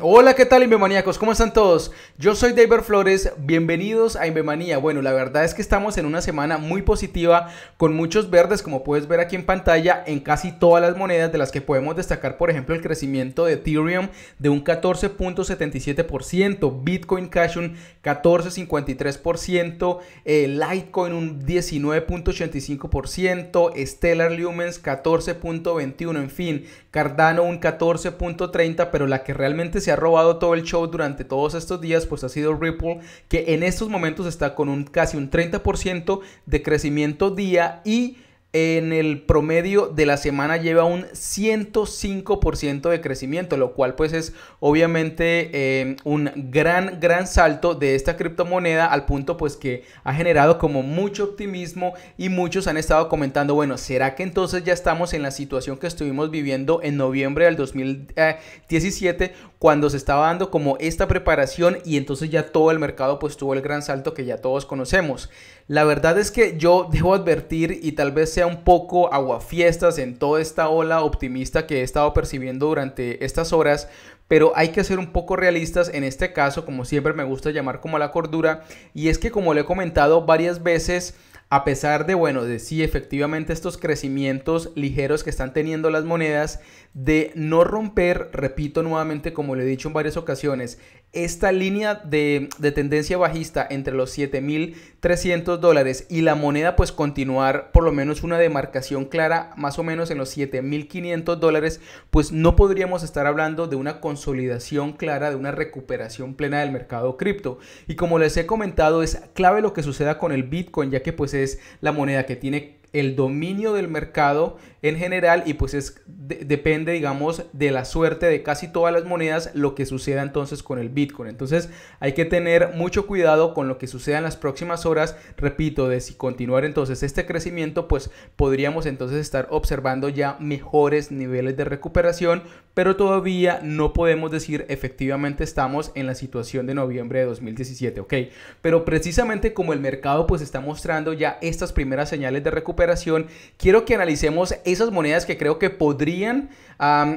Hola, ¿qué tal, Inbemaníacos? ¿Cómo están todos? Yo soy David Flores, bienvenidos a Inbemanía. Bueno, la verdad es que estamos en una semana muy positiva, con muchos verdes, como puedes ver aquí en pantalla, en casi todas las monedas, de las que podemos destacar, por ejemplo, el crecimiento de Ethereum de un 14.77%, Bitcoin Cash un 14.53%, eh, Litecoin un 19.85%, Stellar Lumens 14.21%, en fin, Cardano un 14.30, pero la que realmente se ha robado todo el show durante todos estos días, pues ha sido Ripple, que en estos momentos está con un casi un 30% de crecimiento día y en el promedio de la semana lleva un 105% de crecimiento, lo cual pues es obviamente eh, un gran, gran salto de esta criptomoneda al punto pues que ha generado como mucho optimismo y muchos han estado comentando, bueno, ¿será que entonces ya estamos en la situación que estuvimos viviendo en noviembre del 2017 cuando se estaba dando como esta preparación y entonces ya todo el mercado pues tuvo el gran salto que ya todos conocemos. La verdad es que yo debo advertir y tal vez sea un poco aguafiestas en toda esta ola optimista que he estado percibiendo durante estas horas, pero hay que ser un poco realistas en este caso, como siempre me gusta llamar como la cordura, y es que como le he comentado varias veces, a pesar de, bueno, de sí, efectivamente estos crecimientos ligeros que están teniendo las monedas, de no romper, repito nuevamente, como le he dicho en varias ocasiones, esta línea de, de tendencia bajista entre los 7.300 dólares y la moneda pues continuar por lo menos una demarcación clara más o menos en los 7.500 dólares, pues no podríamos estar hablando de una consolidación clara, de una recuperación plena del mercado cripto. Y como les he comentado, es clave lo que suceda con el Bitcoin, ya que pues es la moneda que tiene el dominio del mercado en general y pues es, depende, digamos, de la suerte de casi todas las monedas lo que suceda entonces con el Bitcoin. Entonces hay que tener mucho cuidado con lo que suceda en las próximas horas, repito, de si continuar entonces este crecimiento, pues podríamos entonces estar observando ya mejores niveles de recuperación, pero todavía no podemos decir efectivamente estamos en la situación de noviembre de 2017, ¿ok? Pero precisamente como el mercado pues está mostrando ya estas primeras señales de recuperación, quiero que analicemos esas monedas que creo que podrían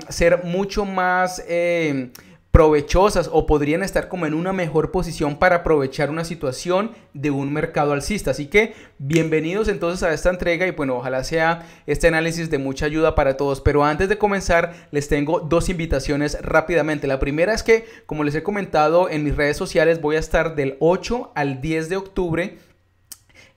ser mucho más... Eh, provechosas o podrían estar como en una mejor posición para aprovechar una situación de un mercado alcista. Así que bienvenidos entonces a esta entrega y bueno, ojalá sea este análisis de mucha ayuda para todos. Pero antes de comenzar, les tengo dos invitaciones rápidamente. La primera es que, como les he comentado en mis redes sociales, voy a estar del 8 al 10 de octubre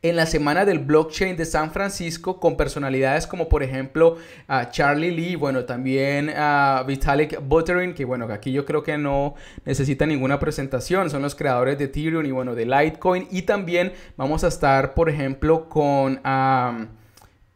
en la semana del blockchain de San Francisco con personalidades como por ejemplo a Charlie Lee, bueno, también a Vitalik Buterin, que bueno, aquí yo creo que no necesita ninguna presentación, son los creadores de Ethereum y bueno, de Litecoin y también vamos a estar por ejemplo con...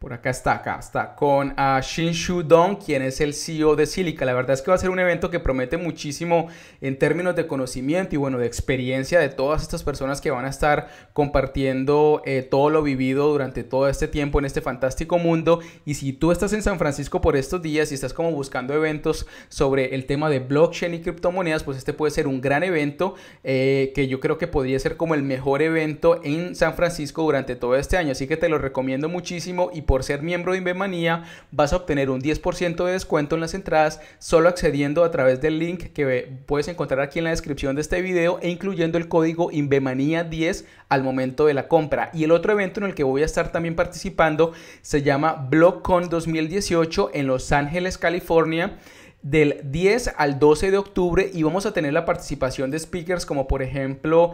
Por acá está, acá está, con Shin ah, Shin Dong, quien es el CEO de Silica. La verdad es que va a ser un evento que promete muchísimo en términos de conocimiento y bueno, de experiencia de todas estas personas que van a estar compartiendo eh, todo lo vivido durante todo este tiempo en este fantástico mundo. Y si tú estás en San Francisco por estos días y estás como buscando eventos sobre el tema de blockchain y criptomonedas, pues este puede ser un gran evento eh, que yo creo que podría ser como el mejor evento en San Francisco durante todo este año. Así que te lo recomiendo muchísimo y por ser miembro de Invemanía vas a obtener un 10% de descuento en las entradas solo accediendo a través del link que puedes encontrar aquí en la descripción de este video e incluyendo el código Invemanía10 al momento de la compra. Y el otro evento en el que voy a estar también participando se llama BlockCon 2018 en Los Ángeles, California del 10 al 12 de octubre y vamos a tener la participación de speakers como por ejemplo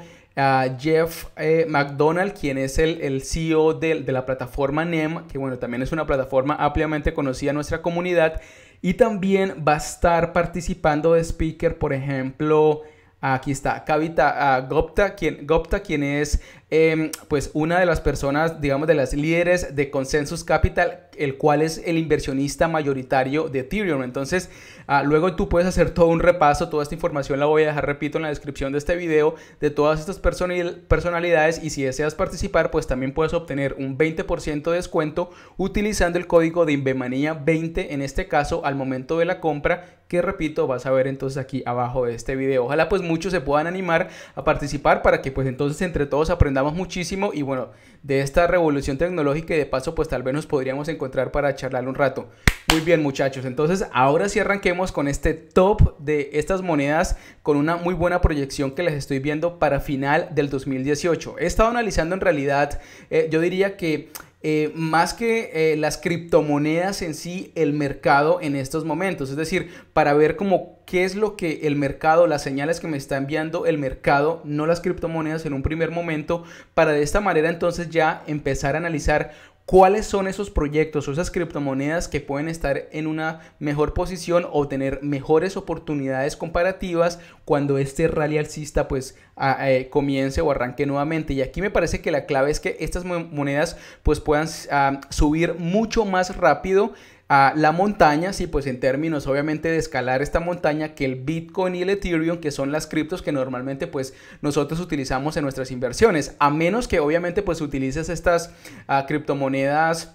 Jeff eh, McDonald, quien es el, CEO de, de, la plataforma NEM, que bueno, también es una plataforma ampliamente conocida en nuestra comunidad. Y también va a estar participando de speaker, por ejemplo, aquí está Kavita ah, quien, Gopta, quien es Em, pues una de las personas, digamos, de las líderes de Consensus Capital, el cual es el inversionista mayoritario de Ethereum. Entonces, ah, luego tú puedes hacer todo un repaso, toda esta información la voy a dejar, repito, en la descripción de este video, de todas estas personalidades y si deseas participar, pues también puedes obtener un 20% de descuento utilizando el código de Invemanía 20, en este caso, al momento de la compra que repito vas a ver entonces aquí abajo de este video. Ojalá pues muchos se puedan animar a participar para que pues entonces entre todos aprendamos muchísimo y bueno, de esta revolución tecnológica y de paso pues tal vez nos podríamos encontrar para charlar un rato. Muy bien muchachos, entonces ahora sí arranquemos con este top de estas monedas con una muy buena proyección que les estoy viendo para final del 2018. He estado analizando en realidad, eh, yo diría que eh, más que eh, las criptomonedas en sí, el mercado en estos momentos. Es decir, para ver como qué es lo que el mercado, las señales que me está enviando el mercado, no las criptomonedas en un primer momento, para de esta manera entonces ya empezar a analizar cuáles son esos proyectos o esas criptomonedas que pueden estar en una mejor posición o tener mejores oportunidades comparativas cuando este rally alcista pues eh, comience o arranque nuevamente. Y aquí me parece que la clave es que estas monedas pues puedan ah, subir mucho más rápido la montaña, sí, pues en términos obviamente de escalar esta montaña, que el Bitcoin y el Ethereum, que son las criptos que normalmente pues nosotros utilizamos en nuestras inversiones, a menos que obviamente pues utilices estas ah, criptomonedas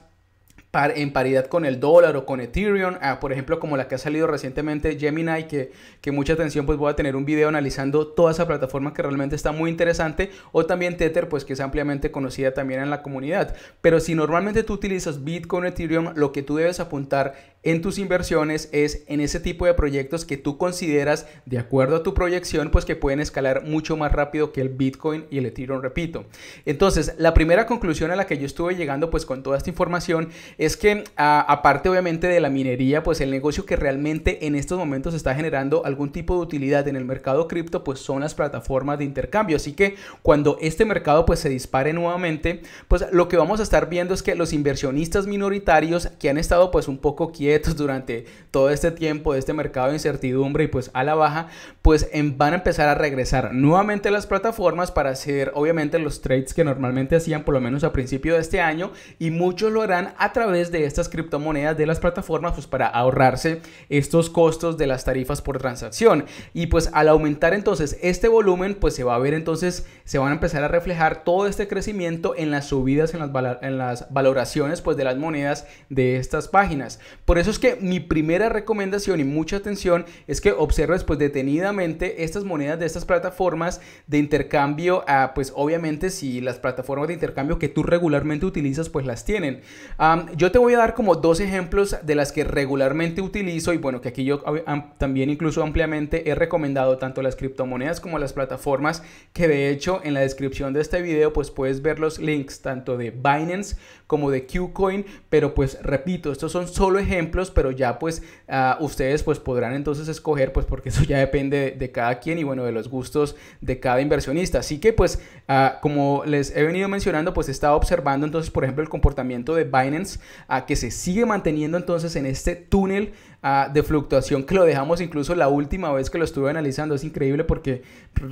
en paridad con el dólar o con Ethereum, ah, por ejemplo como la que ha salido recientemente Gemini, que, que mucha atención pues voy a tener un video analizando toda esa plataforma que realmente está muy interesante, o también Tether pues que es ampliamente conocida también en la comunidad. Pero si normalmente tú utilizas Bitcoin, Ethereum, lo que tú debes apuntar en tus inversiones es en ese tipo de proyectos que tú consideras, de acuerdo a tu proyección, pues que pueden escalar mucho más rápido que el Bitcoin y el Ethereum, repito. Entonces, la primera conclusión a la que yo estuve llegando pues con toda esta información es que aparte obviamente de la minería, pues el negocio que realmente en estos momentos está generando algún tipo de utilidad en el mercado cripto, pues son las plataformas de intercambio. Así que cuando este mercado pues se dispare nuevamente, pues lo que vamos a estar viendo es que los inversionistas minoritarios que han estado pues un poco quietos, durante todo este tiempo de este mercado de incertidumbre y pues a la baja, pues em, van a empezar a regresar nuevamente las plataformas para hacer obviamente los trades que normalmente hacían por lo menos a principio de este año y muchos lo harán a través de estas criptomonedas de las plataformas pues para ahorrarse estos costos de las tarifas por transacción y pues al aumentar entonces este volumen pues se va a ver entonces se van a empezar a reflejar todo este crecimiento en las subidas en las, en las valoraciones pues de las monedas de estas páginas por eso es que mi primera recomendación y mucha atención es que observes pues detenidamente estas monedas de estas plataformas de intercambio, pues obviamente si las plataformas de intercambio que tú regularmente utilizas pues las tienen. yo te voy a dar como dos ejemplos de las que regularmente utilizo y bueno que aquí yo también incluso ampliamente he recomendado tanto las criptomonedas como las plataformas que de hecho en la descripción de este video pues puedes ver los links tanto de Binance como de Qcoin, pero pues repito, estos son solo ejemplos, pero ya pues ah, ustedes pues podrán entonces escoger pues porque eso ya depende de, cada quien y bueno, de los gustos de cada inversionista. Así que pues ah, como les he venido mencionando, pues he observando entonces por ejemplo el comportamiento de Binance a ah, que se sigue manteniendo entonces en este túnel de fluctuación que lo dejamos incluso la última vez que lo estuve analizando. Es increíble porque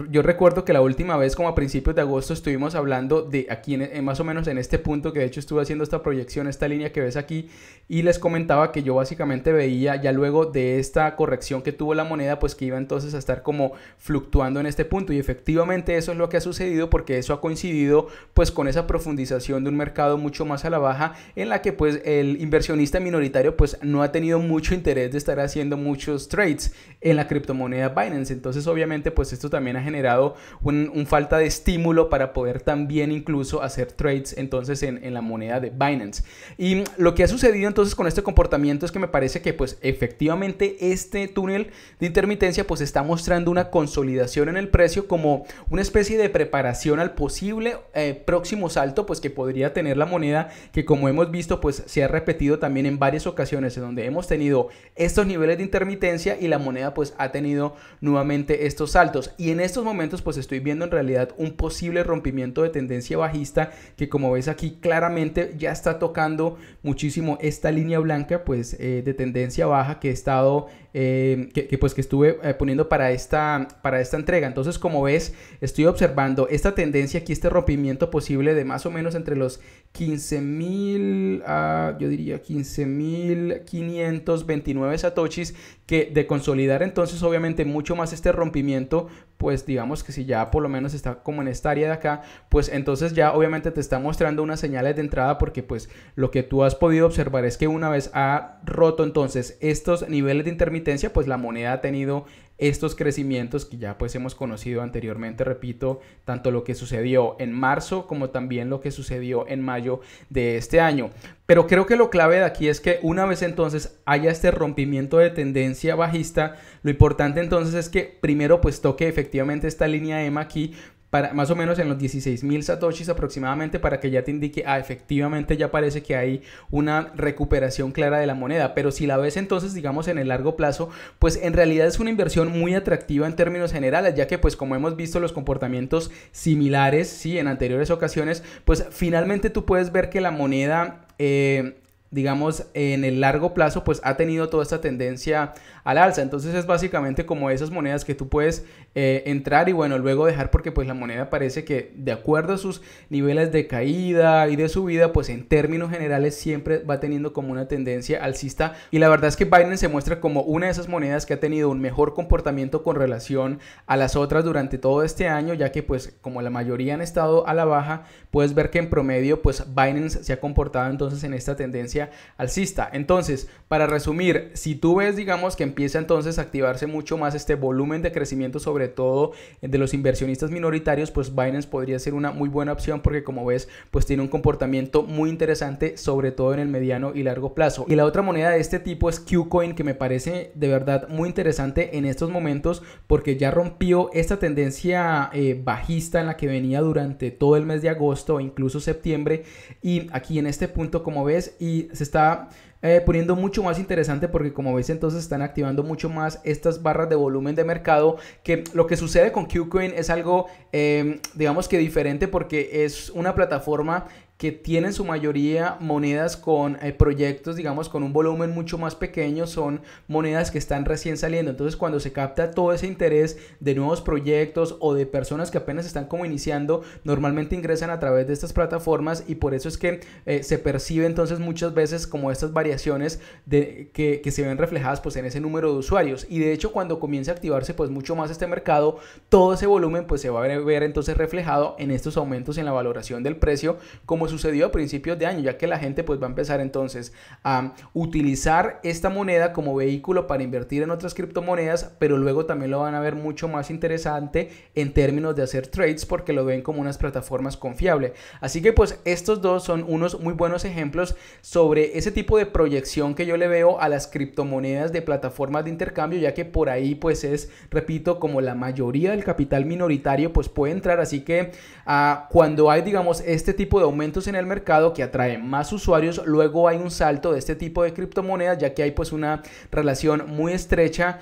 yo recuerdo que la última vez, como a principios de agosto, estuvimos hablando de aquí, en, más o menos en este punto, que de hecho estuve haciendo esta proyección, esta línea que ves aquí, y les comentaba que yo básicamente veía ya luego de esta corrección que tuvo la moneda, pues que iba entonces a estar como fluctuando en este punto. Y efectivamente eso es lo que ha sucedido porque eso ha coincidido pues con esa profundización de un mercado mucho más a la baja en la que pues el inversionista minoritario pues no ha tenido mucho interés de estar haciendo muchos trades en la criptomoneda Binance. Entonces, obviamente, pues esto también ha generado un, falta de estímulo para poder también incluso hacer trades entonces en, la moneda de Binance. Y lo que ha sucedido entonces con este comportamiento es que me parece que pues efectivamente este túnel de intermitencia pues está mostrando una consolidación en el precio como una especie de preparación al posible eh, próximo salto pues que podría tener la moneda que como hemos visto pues se ha repetido también en varias ocasiones en donde hemos tenido estos niveles de intermitencia y la moneda pues ha tenido nuevamente estos saltos. Y en estos momentos pues estoy viendo en realidad un posible rompimiento de tendencia bajista que como ves aquí claramente ya está tocando muchísimo esta línea blanca pues eh, de tendencia baja que he estado, eh, que, pues que estuve eh, poniendo para esta, para esta entrega. Entonces como ves estoy observando esta tendencia aquí, este rompimiento posible de más o menos entre los 15.000 mil, ah, yo diría 15 mil 529 Satochis que de consolidar entonces obviamente mucho más este rompimiento, pues digamos que si ya por lo menos está como en esta área de acá, pues entonces ya obviamente te está mostrando unas señales de entrada porque pues lo que tú has podido observar es que una vez ha roto entonces estos niveles de intermitencia, pues la moneda ha tenido estos crecimientos que ya pues hemos conocido anteriormente, repito, tanto lo que sucedió en marzo como también lo que sucedió en mayo de este año. Pero creo que lo clave de aquí es que una vez entonces haya este rompimiento de tendencia bajista, lo importante entonces es que primero pues toque efectivamente esta línea M aquí, para más o menos en los 16.000 satoshis aproximadamente para que ya te indique, ah, efectivamente ya parece que hay una recuperación clara de la moneda, pero si la ves entonces, digamos, en el largo plazo, pues en realidad es una inversión muy atractiva en términos generales, ya que pues como hemos visto los comportamientos similares, sí, en anteriores ocasiones, pues finalmente tú puedes ver que la moneda... Eh, digamos, en el largo plazo, pues ha tenido toda esta tendencia al alza. Entonces es básicamente como esas monedas que tú puedes eh, entrar y bueno, luego dejar porque pues la moneda parece que de acuerdo a sus niveles de caída y de subida, pues en términos generales siempre va teniendo como una tendencia alcista. Y la verdad es que Binance se muestra como una de esas monedas que ha tenido un mejor comportamiento con relación a las otras durante todo este año, ya que pues como la mayoría han estado a la baja, puedes ver que en promedio pues Binance se ha comportado entonces en esta tendencia alcista. Entonces, para resumir, si tú ves, digamos, que empieza entonces a activarse mucho más este volumen de crecimiento, sobre todo de los inversionistas minoritarios, pues Binance podría ser una muy buena opción porque como ves, pues tiene un comportamiento muy interesante, sobre todo en el mediano y largo plazo. Y la otra moneda de este tipo es Qcoin, que me parece de verdad muy interesante en estos momentos porque ya rompió esta tendencia eh, bajista en la que venía durante todo el mes de agosto e incluso septiembre. Y aquí en este punto, como ves, y se está eh, poniendo mucho más interesante porque como veis entonces están activando mucho más estas barras de volumen de mercado que lo que sucede con Qcoin es algo eh, digamos que diferente porque es una plataforma que tienen su mayoría monedas con eh, proyectos, digamos, con un volumen mucho más pequeño, son monedas que están recién saliendo. Entonces, cuando se capta todo ese interés de nuevos proyectos o de personas que apenas están como iniciando, normalmente ingresan a través de estas plataformas y por eso es que eh, se percibe entonces muchas veces como estas variaciones de, que, se ven reflejadas pues en ese número de usuarios. Y de hecho, cuando comience a activarse pues mucho más este mercado, todo ese volumen pues se va a ver, entonces reflejado en estos aumentos en la valoración del precio como sucedió a principios de año, ya que la gente pues va a empezar entonces a utilizar esta moneda como vehículo para invertir en otras criptomonedas, pero luego también lo van a ver mucho más interesante en términos de hacer trades porque lo ven como unas plataformas confiables. Así que pues estos dos son unos muy buenos ejemplos sobre ese tipo de proyección que yo le veo a las criptomonedas de plataformas de intercambio, ya que por ahí pues es, repito, como la mayoría del capital minoritario pues puede entrar, así que ah, cuando hay digamos este tipo de aumentos en el mercado que atrae más usuarios, luego hay un salto de este tipo de criptomonedas ya que hay pues una relación muy estrecha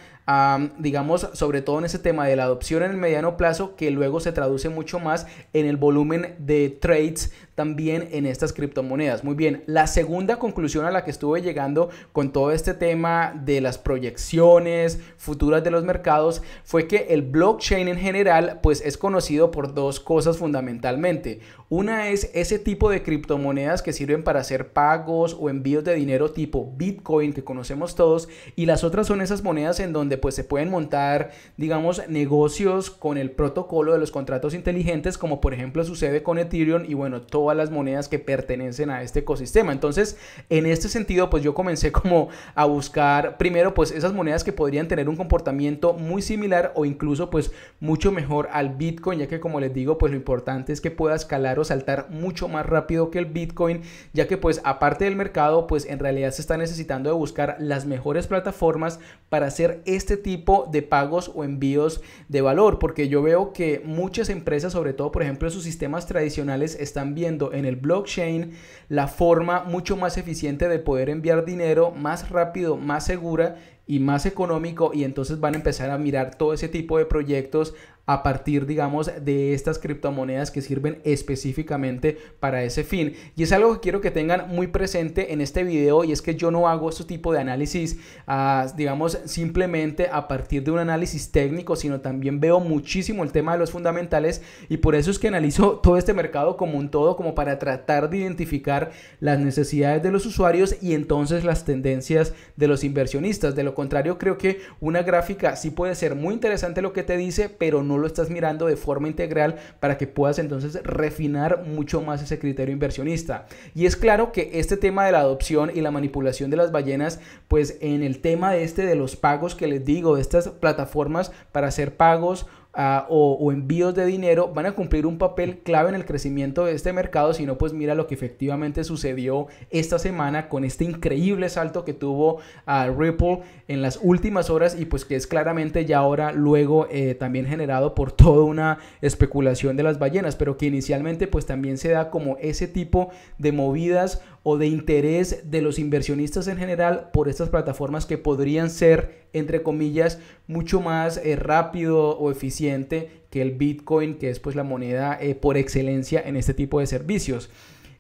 digamos, sobre todo en ese tema de la adopción en el mediano plazo, que luego se traduce mucho más en el volumen de trades también en estas criptomonedas. Muy bien, la segunda conclusión a la que estuve llegando con todo este tema de las proyecciones futuras de los mercados fue que el blockchain en general pues es conocido por dos cosas fundamentalmente. Una es ese tipo de criptomonedas que sirven para hacer pagos o envíos de dinero tipo Bitcoin que conocemos todos y las otras son esas monedas en donde pues se pueden montar, digamos, negocios con el protocolo de los contratos inteligentes, como por ejemplo sucede con Ethereum y bueno, todas las monedas que pertenecen a este ecosistema. Entonces, en este sentido, pues yo comencé como a buscar primero pues esas monedas que podrían tener un comportamiento muy similar o incluso pues mucho mejor al Bitcoin, ya que como les digo, pues lo importante es que pueda escalar o saltar mucho más rápido que el Bitcoin, ya que pues aparte del mercado, pues en realidad se está necesitando de buscar las mejores plataformas para hacer este tipo de pagos o envíos de valor, porque yo veo que muchas empresas, sobre todo por ejemplo sus sistemas tradicionales, están viendo en el blockchain la forma mucho más eficiente de poder enviar dinero más rápido, más segura y más económico y entonces van a empezar a mirar todo ese tipo de proyectos a partir, digamos, de estas criptomonedas que sirven específicamente para ese fin. Y es algo que quiero que tengan muy presente en este video y es que yo no hago este tipo de análisis, ah, digamos, simplemente a partir de un análisis técnico, sino también veo muchísimo el tema de los fundamentales y por eso es que analizo todo este mercado como un todo, como para tratar de identificar las necesidades de los usuarios y entonces las tendencias de los inversionistas. De lo contrario, creo que una gráfica sí puede ser muy interesante lo que te dice, pero no lo estás mirando de forma integral para que puedas entonces refinar mucho más ese criterio inversionista. Y es claro que este tema de la adopción y la manipulación de las ballenas, pues en el tema de este de los pagos que les digo, de estas plataformas para hacer pagos Ah, o, envíos de dinero van a cumplir un papel clave en el crecimiento de este mercado, sino pues mira lo que efectivamente sucedió esta semana con este increíble salto que tuvo ah, Ripple en las últimas horas y pues que es claramente ya ahora luego eh, también generado por toda una especulación de las ballenas, pero que inicialmente pues también se da como ese tipo de movidas o de interés de los inversionistas en general por estas plataformas que podrían ser, entre comillas, mucho más eh, rápido o eficiente que el Bitcoin, que es pues la moneda eh, por excelencia en este tipo de servicios.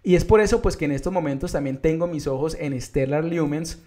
Y es por eso pues que en estos momentos también tengo mis ojos en Stellar Lumens,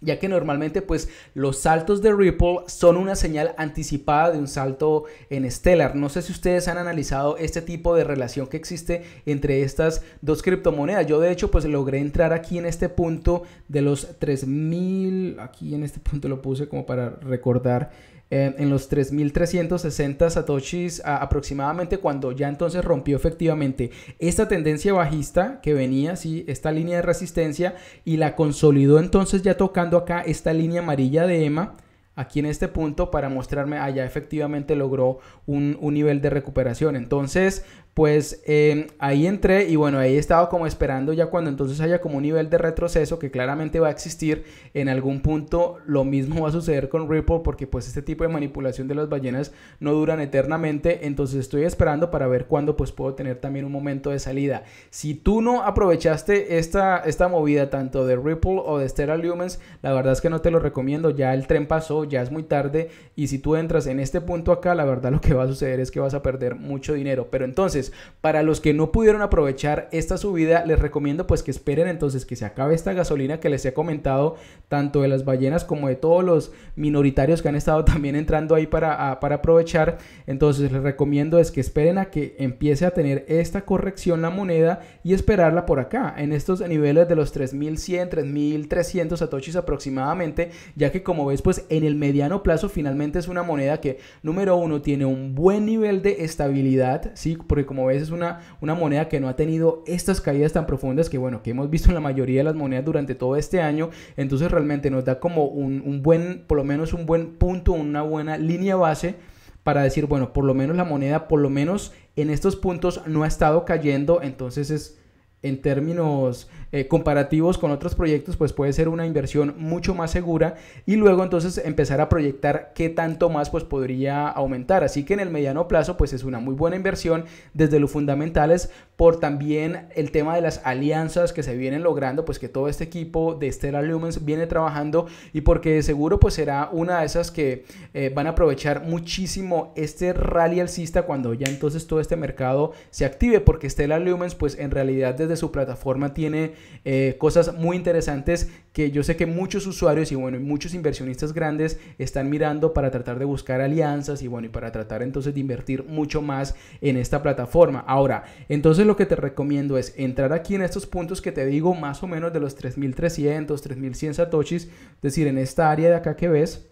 ya que normalmente pues los saltos de Ripple son una señal anticipada de un salto en Stellar. No sé si ustedes han analizado este tipo de relación que existe entre estas dos criptomonedas. Yo de hecho pues logré entrar aquí en este punto de los 3000, aquí en este punto lo puse como para recordar en los 3.360 satoshis aproximadamente cuando ya entonces rompió efectivamente esta tendencia bajista que venía, sí, esta línea de resistencia y la consolidó entonces ya tocando acá esta línea amarilla de EMA aquí en este punto para mostrarme allá ah, efectivamente logró un, un nivel de recuperación entonces pues eh, ahí entré y bueno, ahí estaba como esperando ya cuando entonces haya como un nivel de retroceso que claramente va a existir en algún punto, lo mismo va a suceder con Ripple porque pues este tipo de manipulación de las ballenas no duran eternamente, entonces estoy esperando para ver cuándo pues puedo tener también un momento de salida. Si tú no aprovechaste esta, esta movida tanto de Ripple o de Stellar Lumens, la verdad es que no te lo recomiendo, ya el tren pasó, ya es muy tarde y si tú entras en este punto acá, la verdad lo que va a suceder es que vas a perder mucho dinero, pero entonces para los que no pudieron aprovechar esta subida, les recomiendo pues que esperen entonces que se acabe esta gasolina que les he comentado, tanto de las ballenas como de todos los minoritarios que han estado también entrando ahí para, aprovechar. Entonces, les recomiendo es que esperen a que empiece a tener esta corrección la moneda y esperarla por acá, en estos niveles de los 3100, 3300 satoshis aproximadamente, ya que como ves pues en el mediano plazo finalmente es una moneda que número uno tiene un buen nivel de estabilidad, ¿sí? Porque como ves es una, una moneda que no ha tenido estas caídas tan profundas que bueno, que hemos visto en la mayoría de las monedas durante todo este año, entonces realmente nos da como un, un buen, por lo menos un buen punto, una buena línea base para decir, bueno, por lo menos la moneda, por lo menos en estos puntos no ha estado cayendo, entonces es en términos eh, comparativos con otros proyectos, pues puede ser una inversión mucho más segura y luego entonces empezar a proyectar qué tanto más pues podría aumentar. Así que en el mediano plazo pues es una muy buena inversión desde los fundamentales por también el tema de las alianzas que se vienen logrando, pues que todo este equipo de Stellar Lumens viene trabajando y porque de seguro pues será una de esas que eh, van a aprovechar muchísimo este rally alcista cuando ya entonces todo este mercado se active porque Stellar Lumens pues en realidad desde su plataforma tiene eh, cosas muy interesantes que yo sé que muchos usuarios y bueno, muchos inversionistas grandes están mirando para tratar de buscar alianzas y bueno, y para tratar entonces de invertir mucho más en esta plataforma. Ahora, entonces lo que te recomiendo es entrar aquí en estos puntos que te digo, más o menos de los 3300, 3100 satoshis, es decir, en esta área de acá que ves.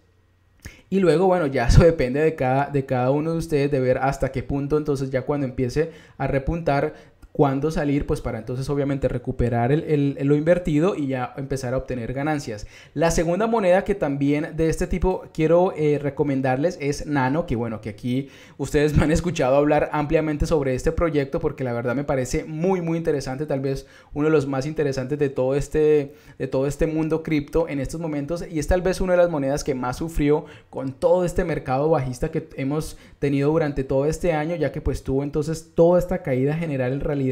Y luego, bueno, ya eso depende de cada, de cada uno de ustedes, de ver hasta qué punto entonces ya cuando empiece a repuntar, cuándo salir, pues para entonces obviamente recuperar el, lo invertido y ya empezar a obtener ganancias. La segunda moneda que también de este tipo quiero eh, recomendarles es Nano, que bueno, que aquí ustedes me han escuchado hablar ampliamente sobre este proyecto porque la verdad me parece muy muy interesante, tal vez uno de los más interesantes de todo este, de todo este mundo cripto en estos momentos y es tal vez una de las monedas que más sufrió con todo este mercado bajista que hemos tenido durante todo este año, ya que pues tuvo entonces toda esta caída general en realidad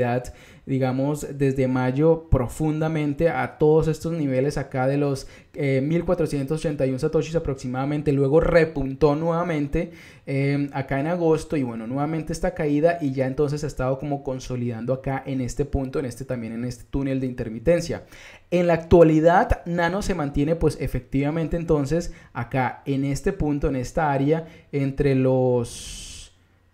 digamos, desde mayo profundamente a todos estos niveles acá de los 1481 eh, satoshis aproximadamente, luego repuntó nuevamente em, acá en agosto y bueno, nuevamente esta caída y ya entonces ha estado como consolidando acá en este punto, en este también en este túnel de intermitencia. En la actualidad, Nano se mantiene pues efectivamente entonces acá en este punto, en esta área entre los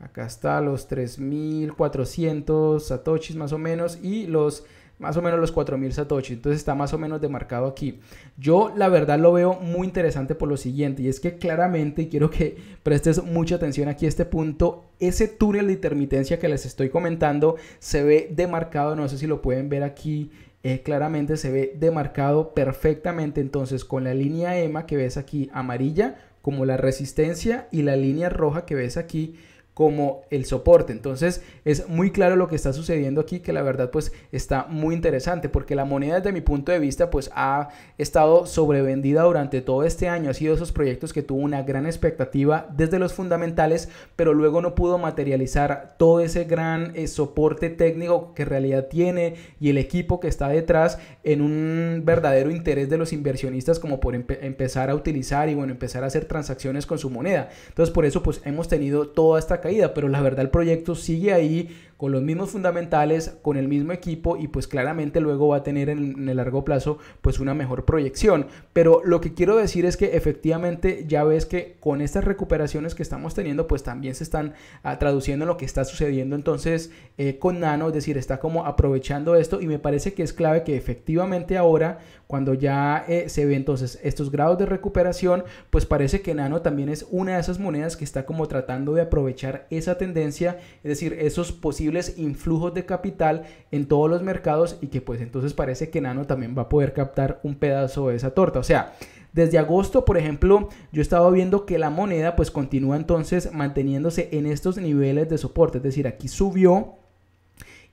Acá está los 3400 satoshis más o menos y los más o menos los 4000 satoshis. Entonces está más o menos demarcado aquí. Yo la verdad lo veo muy interesante por lo siguiente y es que claramente quiero que prestes mucha atención aquí a este punto. Ese túnel de intermitencia que les estoy comentando se ve demarcado, no sé si lo pueden ver aquí eh, claramente se ve demarcado perfectamente entonces con la línea EMA que ves aquí amarilla como la resistencia y la línea roja que ves aquí como el soporte. Entonces es muy claro lo que está sucediendo aquí, que la verdad pues está muy interesante, porque la moneda desde mi punto de vista pues ha estado sobrevendida durante todo este año, ha sido esos proyectos que tuvo una gran expectativa desde los fundamentales, pero luego no pudo materializar todo ese gran eh, soporte técnico que en realidad tiene y el equipo que está detrás en un verdadero interés de los inversionistas como por empezar a utilizar y bueno, empezar a hacer transacciones con su moneda. Entonces por eso pues hemos tenido toda esta caída, pero la verdad el proyecto sigue ahí con los mismos fundamentales, con el mismo equipo y pues claramente luego va a tener en, el largo plazo pues una mejor proyección. Pero lo que quiero decir es que efectivamente ya ves que con estas recuperaciones que estamos teniendo pues también se están ah, traduciendo lo que está sucediendo entonces eh, con Nano, es decir, está como aprovechando esto y me parece que es clave que efectivamente ahora cuando ya eh, se ve entonces estos grados de recuperación, pues parece que Nano también es una de esas monedas que está como tratando de aprovechar esa tendencia, es decir, esos posibles influjos de capital en todos los mercados y que pues entonces parece que Nano también va a poder captar un pedazo de esa torta. O sea, desde agosto, por ejemplo, yo estaba viendo que la moneda pues continúa entonces manteniéndose en estos niveles de soporte, es decir, aquí subió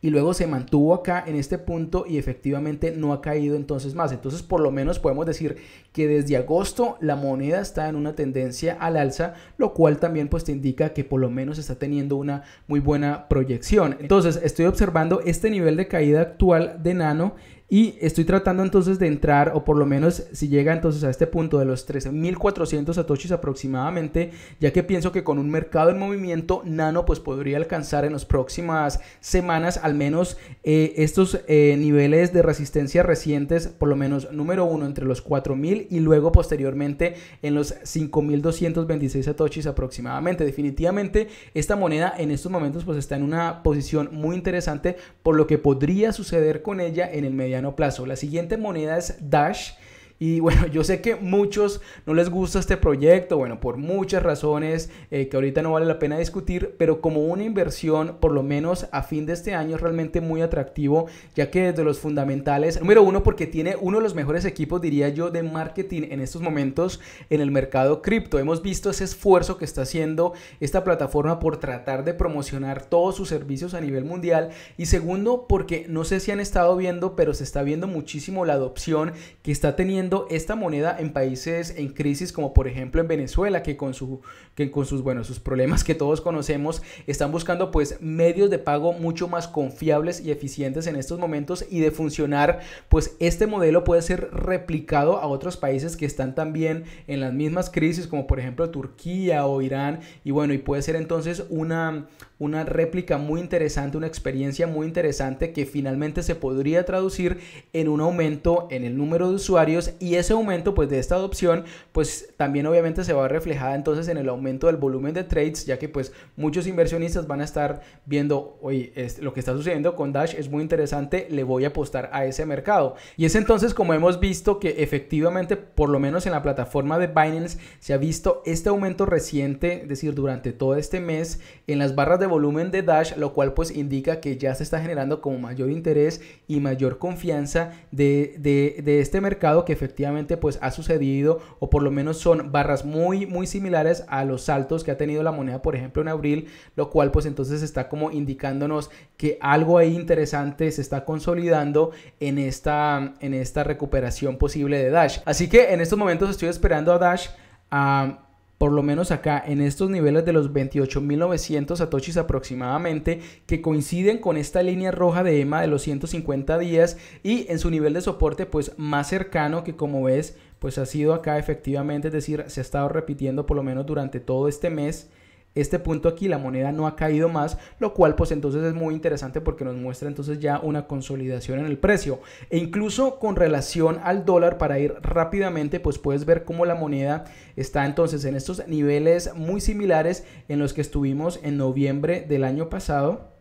y luego se mantuvo acá en este punto y efectivamente no ha caído entonces más. Entonces por lo menos podemos decir que desde agosto la moneda está en una tendencia al alza, lo cual también pues te indica que por lo menos está teniendo una muy buena proyección. Entonces estoy observando este nivel de caída actual de Nano y estoy tratando entonces de entrar, o por lo menos si llega entonces a este punto de los 13.400 satoshis aproximadamente, ya que pienso que con un mercado en movimiento, Nano pues podría alcanzar en las próximas semanas al menos eh, estos eh, niveles de resistencia recientes, por lo menos número uno entre los 4.000 y luego posteriormente en los 5.226 satoshis aproximadamente. Definitivamente esta moneda en estos momentos pues está en una posición muy interesante por lo que podría suceder con ella en el mediano plazo. La siguiente moneda es Dash y bueno, yo sé que muchos no les gusta este proyecto, bueno, por muchas razones eh, que ahorita no vale la pena discutir, pero como una inversión, por lo menos a fin de este año, es realmente muy atractivo, ya que desde los fundamentales, número uno, porque tiene uno de los mejores equipos, diría yo, de marketing en estos momentos en el mercado cripto. Hemos visto ese esfuerzo que está haciendo esta plataforma por tratar de promocionar todos sus servicios a nivel mundial. Y segundo, porque no sé si han estado viendo, pero se está viendo muchísimo la adopción que está teniendo esta moneda en países en crisis como por ejemplo en Venezuela que con, su, que con sus, bueno, sus problemas que todos conocemos están buscando pues medios de pago mucho más confiables y eficientes en estos momentos y de funcionar pues este modelo puede ser replicado a otros países que están también en las mismas crisis como por ejemplo Turquía o Irán y bueno y puede ser entonces una, una réplica muy interesante, una experiencia muy interesante que finalmente se podría traducir en un aumento en el número de usuarios y ese aumento pues de esta adopción pues también obviamente se va a reflejar entonces en el aumento del volumen de trades ya que pues muchos inversionistas van a estar viendo hoy lo que está sucediendo con Dash es muy interesante le voy a apostar a ese mercado y es entonces como hemos visto que efectivamente por lo menos en la plataforma de Binance se ha visto este aumento reciente es decir durante todo este mes en las barras de volumen de Dash lo cual pues indica que ya se está generando como mayor interés y mayor confianza de, de, de este mercado que efectivamente efectivamente pues ha sucedido o por lo menos son barras muy muy similares a los saltos que ha tenido la moneda por ejemplo en abril, lo cual pues entonces está como indicándonos que algo ahí interesante se está consolidando en esta en esta recuperación posible de Dash. Así que en estos momentos estoy esperando a Dash a por lo menos acá en estos niveles de los 28.900 Atochis aproximadamente, que coinciden con esta línea roja de EMA de los 150 días y en su nivel de soporte pues más cercano que como ves pues ha sido acá efectivamente, es decir, se ha estado repitiendo por lo menos durante todo este mes este punto aquí la moneda no ha caído más, lo cual pues entonces es muy interesante porque nos muestra entonces ya una consolidación en el precio. E incluso con relación al dólar, para ir rápidamente, pues puedes ver cómo la moneda está entonces en estos niveles muy similares en los que estuvimos en noviembre del año pasado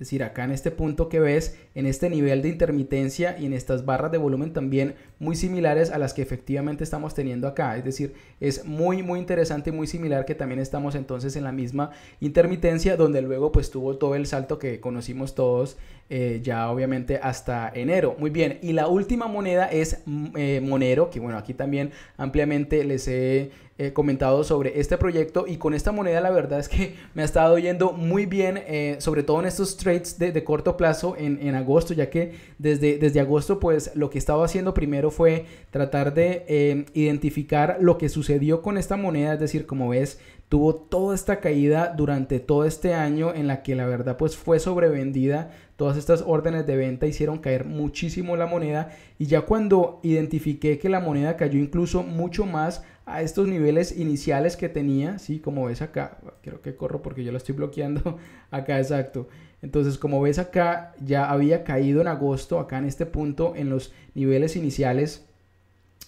es decir, acá en este punto que ves, en este nivel de intermitencia y en estas barras de volumen también muy similares a las que efectivamente estamos teniendo acá. Es decir, es muy muy interesante y muy similar que también estamos entonces en la misma intermitencia donde luego pues tuvo todo el salto que conocimos todos eh, ya obviamente hasta enero. Muy bien, y la última moneda es mm, eh, Monero, que bueno, aquí también ampliamente les he eh, comentado sobre este proyecto y con esta moneda la verdad es que me ha estado yendo muy bien, eh, sobre todo en estos trades de, corto plazo en, agosto, ya que desde, desde agosto pues lo que estaba haciendo primero fue tratar de eh, identificar lo que sucedió con esta moneda, es decir, como ves, tuvo toda esta caída durante todo este año en la que la verdad pues fue sobrevendida. Todas estas órdenes de venta hicieron caer muchísimo la moneda y ya cuando identifiqué que la moneda cayó incluso mucho más estos niveles iniciales que tenía, ¿sí? Como ves acá, creo que corro porque yo lo estoy bloqueando acá, exacto. Entonces, como ves acá, ya había caído en agosto, acá en este punto, en los niveles iniciales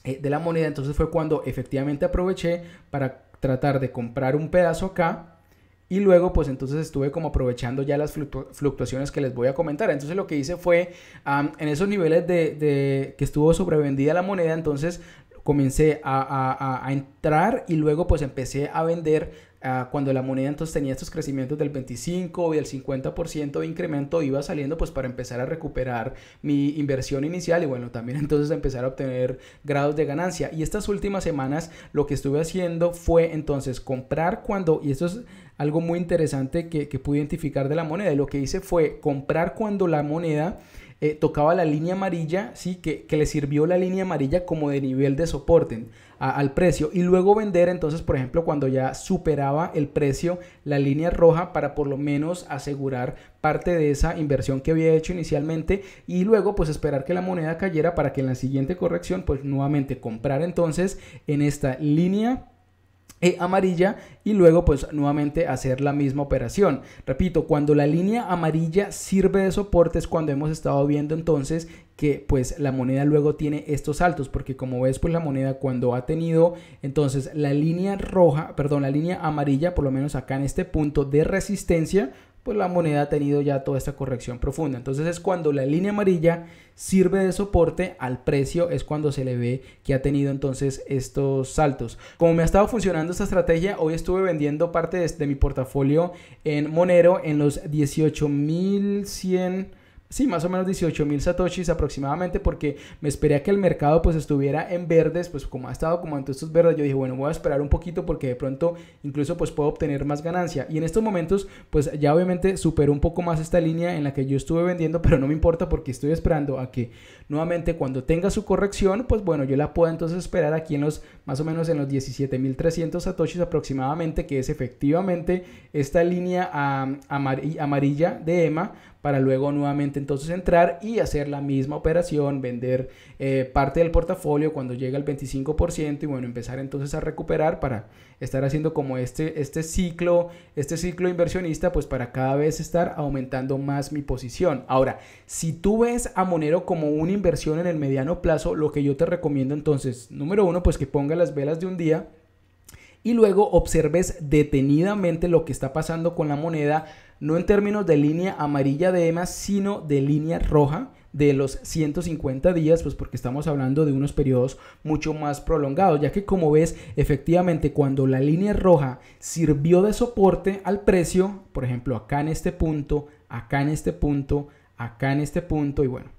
eh, de la moneda. Entonces fue cuando efectivamente aproveché para tratar de comprar un pedazo acá, y luego, pues entonces estuve como aprovechando ya las fluctuaciones que les voy a comentar. Entonces lo que hice fue, en esos niveles de, de, que estuvo sobrevendida la moneda, entonces comencé a, entrar y luego pues empecé a vender ah, cuando la moneda entonces tenía estos crecimientos del 25 y el 50% de incremento, iba saliendo pues para empezar a recuperar mi inversión inicial y bueno, también entonces empezar a obtener grados de ganancia. Y estas últimas semanas lo que estuve haciendo fue entonces comprar cuando, y esto es algo muy interesante que, que pude identificar de la moneda, y lo que hice fue comprar cuando la moneda eh, tocaba la línea amarilla, ¿sí? Que, que, le sirvió la línea amarilla como de nivel de soporte al precio y luego vender entonces, por ejemplo, cuando ya superaba el precio la línea roja para por lo menos asegurar parte de esa inversión que había hecho inicialmente y luego pues esperar que la moneda cayera para que en la siguiente corrección pues nuevamente comprar entonces en esta línea e amarilla y luego pues nuevamente hacer la misma operación. Repito, cuando la línea amarilla sirve de soporte es cuando hemos estado viendo entonces que pues la moneda luego tiene estos saltos porque como ves pues la moneda cuando ha tenido entonces la línea roja, perdón, la línea amarilla por lo menos acá en este punto de resistencia pues la moneda ha tenido ya toda esta corrección profunda. Entonces es cuando la línea amarilla sirve de soporte al precio, es cuando se le ve que ha tenido entonces estos saltos. Como me ha estado funcionando esta estrategia, hoy estuve vendiendo parte de, mi portafolio en Monero en los 18.100 Sí, más o menos 18.000 mil satoshis aproximadamente porque me esperé a que el mercado pues estuviera en verdes, pues como ha estado como entonces todos estos verdes, yo dije, bueno, voy a esperar un poquito porque de pronto incluso pues puedo obtener más ganancia. Y en estos momentos pues ya obviamente superó un poco más esta línea en la que yo estuve vendiendo, pero no me importa porque estoy esperando a que nuevamente cuando tenga su corrección, pues bueno, yo la puedo entonces esperar aquí en los más o menos en los 17.300 satoshis aproximadamente, que es efectivamente esta línea amarilla de EMA para luego nuevamente entonces entrar y hacer la misma operación, vender eh, parte del portafolio cuando llega al 25% y bueno, empezar entonces a recuperar para estar haciendo como este, este ciclo, este ciclo inversionista, pues para cada vez estar aumentando más mi posición. Ahora, si tú ves a Monero como una inversión en el mediano plazo, lo que yo te recomiendo entonces, número uno, pues que ponga las velas de un día y luego observes detenidamente lo que está pasando con la moneda no en términos de línea amarilla de EMA, sino de línea roja de los 150 días, pues porque estamos hablando de unos periodos mucho más prolongados, ya que como ves, efectivamente cuando la línea roja sirvió de soporte al precio, por ejemplo, acá en este punto, acá en este punto, acá en este punto y bueno,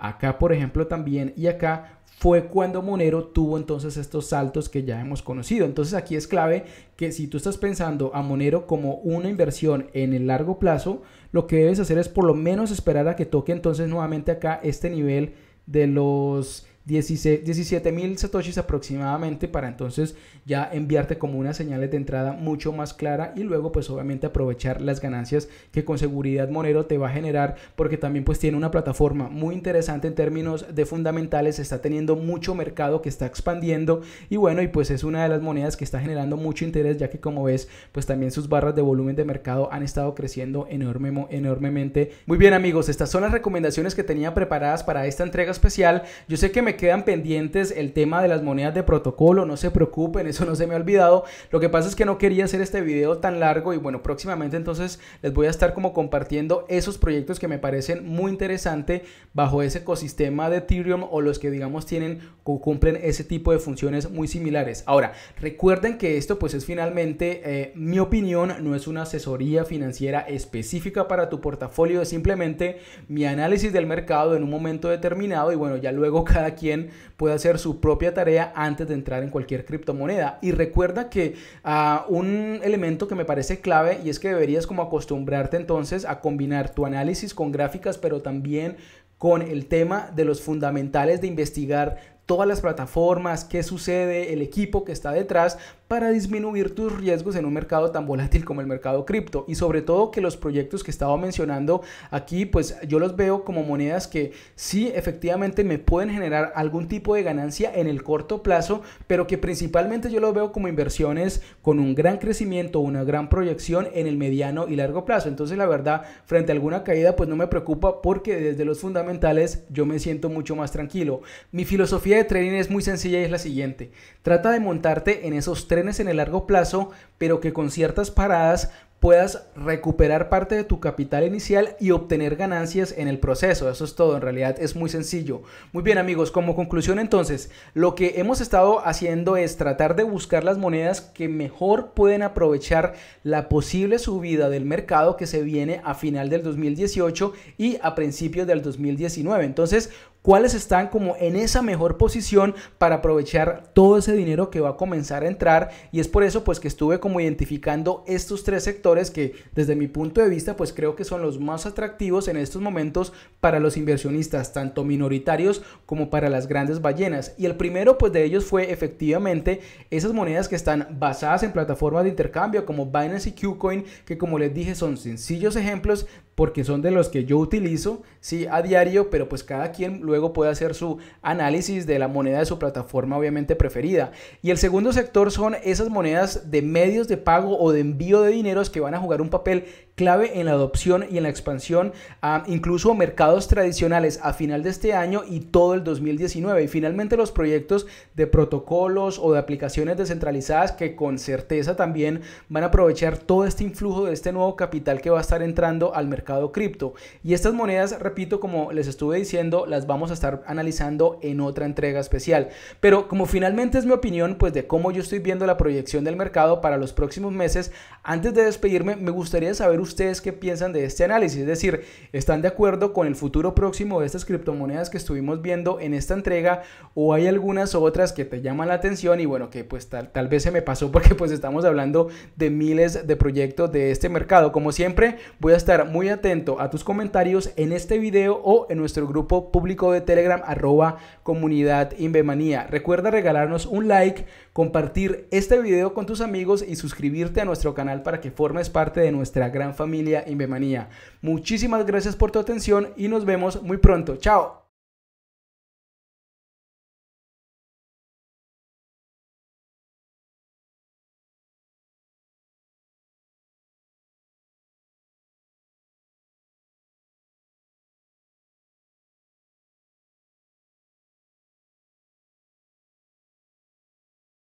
acá por ejemplo también y acá fue cuando Monero tuvo entonces estos saltos que ya hemos conocido. Entonces aquí es clave que si tú estás pensando a Monero como una inversión en el largo plazo, lo que debes hacer es por lo menos esperar a que toque entonces nuevamente acá este nivel de los 17 mil satoshis aproximadamente para entonces ya enviarte como unas señales de entrada mucho más clara y luego pues obviamente aprovechar las ganancias que con seguridad Monero te va a generar porque también pues tiene una plataforma muy interesante en términos de fundamentales está teniendo mucho mercado que está expandiendo y bueno y pues es una de las monedas que está generando mucho interés ya que como ves pues también sus barras de volumen de mercado han estado creciendo enorme, enormemente muy bien amigos estas son las recomendaciones que tenía preparadas para esta entrega especial yo sé que me quedan pendientes el tema de las monedas de protocolo, no se preocupen, eso no se me ha olvidado. Lo que pasa es que no quería hacer este video tan largo y bueno, próximamente entonces les voy a estar como compartiendo esos proyectos que me parecen muy interesante bajo ese ecosistema de Ethereum o los que digamos tienen o cumplen ese tipo de funciones muy similares. Ahora, recuerden que esto pues es finalmente eh, mi opinión, no es una asesoría financiera específica para tu portafolio, es simplemente mi análisis del mercado en un momento determinado y bueno, ya luego cada quien quien pueda hacer su propia tarea antes de entrar en cualquier criptomoneda. Y recuerda que a ah, un elemento que me parece clave y es que deberías como acostumbrarte entonces a combinar tu análisis con gráficas, pero también con el tema de los fundamentales de investigar todas las plataformas, qué sucede, el equipo que está detrás para disminuir tus riesgos en un mercado tan volátil como el mercado cripto y sobre todo que los proyectos que estaba mencionando aquí pues yo los veo como monedas que sí efectivamente me pueden generar algún tipo de ganancia en el corto plazo pero que principalmente yo los veo como inversiones con un gran crecimiento una gran proyección en el mediano y largo plazo entonces la verdad frente a alguna caída pues no me preocupa porque desde los fundamentales yo me siento mucho más tranquilo mi filosofía de trading es muy sencilla y es la siguiente. Trata de montarte en esos trenes en el largo plazo, pero que con ciertas paradas puedas recuperar parte de tu capital inicial y obtener ganancias en el proceso. Eso es todo, en realidad es muy sencillo. Muy bien amigos, como conclusión entonces, lo que hemos estado haciendo es tratar de buscar las monedas que mejor pueden aprovechar la posible subida del mercado que se viene a final del 2018 y a principios del 2019. Entonces, cuáles están como en esa mejor posición para aprovechar todo ese dinero que va a comenzar a entrar y es por eso pues que estuve como identificando estos tres sectores que desde mi punto de vista pues creo que son los más atractivos en estos momentos para los inversionistas tanto minoritarios como para las grandes ballenas y el primero pues de ellos fue efectivamente esas monedas que están basadas en plataformas de intercambio como Binance y Qcoin que como les dije son sencillos ejemplos porque son de los que yo utilizo, sí, a diario, pero pues cada quien luego puede hacer su análisis de la moneda de su plataforma obviamente preferida. Y el segundo sector son esas monedas de medios de pago o de envío de dineros que van a jugar un papel clave en la adopción y en la expansión a incluso mercados tradicionales a final de este año y todo el 2019. Y finalmente los proyectos de protocolos o de aplicaciones descentralizadas que con certeza también van a aprovechar todo este influjo de este nuevo capital que va a estar entrando al mercado cripto. Y estas monedas, repito, como les estuve diciendo, las vamos a estar analizando en otra entrega especial. Pero como finalmente es mi opinión, pues de cómo yo estoy viendo la proyección del mercado para los próximos meses, antes de despedirme me gustaría saber ustedes qué piensan de este análisis, es decir, ¿están de acuerdo con el futuro próximo de estas criptomonedas que estuvimos viendo en esta entrega o hay algunas otras que te llaman la atención y bueno, que pues tal, vez se me pasó porque pues estamos hablando de miles de proyectos de este mercado. Como siempre, voy a estar muy atento a tus comentarios en este video o en nuestro grupo público de Telegram arroba comunidad Invemanía. Recuerda regalarnos un like compartir este video con tus amigos y suscribirte a nuestro canal para que formes parte de nuestra gran familia Invemanía. Muchísimas gracias por tu atención y nos vemos muy pronto. Chao.